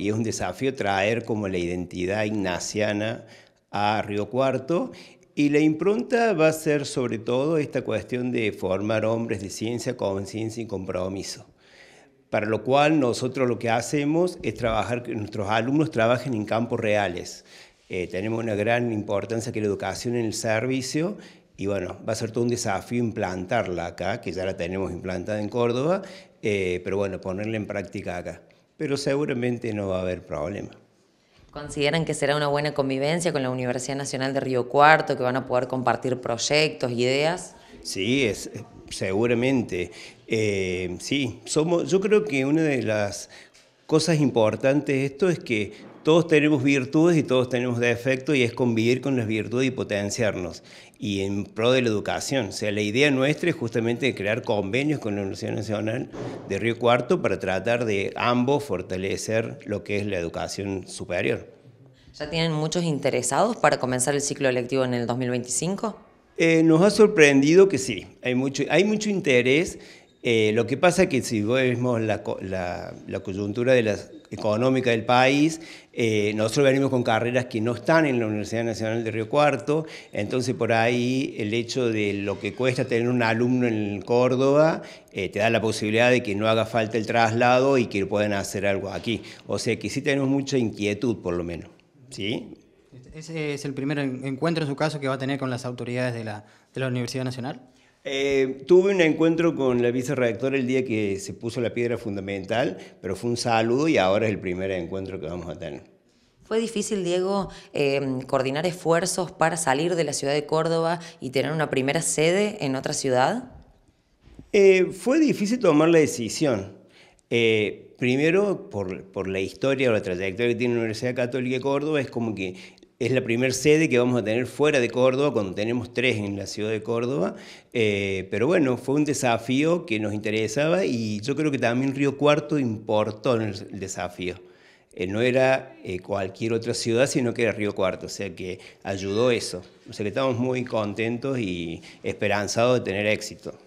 y es un desafío traer como la identidad ignaciana a Río Cuarto. Y la impronta va a ser sobre todo esta cuestión de formar hombres de ciencia, conciencia y compromiso. Para lo cual nosotros lo que hacemos es trabajar que nuestros alumnos trabajen en campos reales. Eh, tenemos una gran importancia que la educación en el servicio y bueno, va a ser todo un desafío implantarla acá, que ya la tenemos implantada en Córdoba, eh, pero bueno, ponerla en práctica acá pero seguramente no va a haber problema. ¿Consideran que será una buena convivencia con la Universidad Nacional de Río Cuarto, que van a poder compartir proyectos, ideas? Sí, es, eh, seguramente. Eh, sí, somos, yo creo que una de las cosas importantes de esto es que todos tenemos virtudes y todos tenemos defectos y es convivir con las virtudes y potenciarnos. Y en pro de la educación. O sea, la idea nuestra es justamente crear convenios con la Universidad Nacional de Río Cuarto para tratar de ambos fortalecer lo que es la educación superior. ¿Ya tienen muchos interesados para comenzar el ciclo electivo en el 2025? Eh, nos ha sorprendido que sí, hay mucho, hay mucho interés eh, lo que pasa es que si vemos la, coyuntura económica del país, eh, nosotros venimos con carreras que no están en la Universidad Nacional de Río Cuarto, entonces por ahí el hecho de lo que cuesta tener un alumno en Córdoba eh, te da la posibilidad de que no haga falta el traslado y que puedan hacer algo aquí. O sea que sí tenemos mucha inquietud por lo menos. ¿sí? ¿Ese es el primer encuentro en su caso que va a tener con las autoridades de la Universidad Nacional? Eh, tuve un encuentro con la vicerrectora el día que se puso la piedra fundamental, pero fue un saludo y ahora es el primer encuentro que vamos a tener. ¿Fue difícil, Diego, em, coordinar esfuerzos para salir de la ciudad de Córdoba y tener una primera sede en otra ciudad? Eh, fue difícil tomar la decisión. Eh, primero, por, por, la historia o la trayectoria que tiene la Universidad Católica de Córdoba, es como que es la primera sede que vamos a tener fuera de Córdoba, cuando tenemos tres en la ciudad de Córdoba. Eh, pero bueno, fue un desafío que nos interesaba y yo creo que también Río Cuarto importó el desafío. Eh, no era eh, cualquier otra ciudad, sino que era Río Cuarto, o sea que ayudó eso. O sea que estamos muy contentos y esperanzados de tener éxito.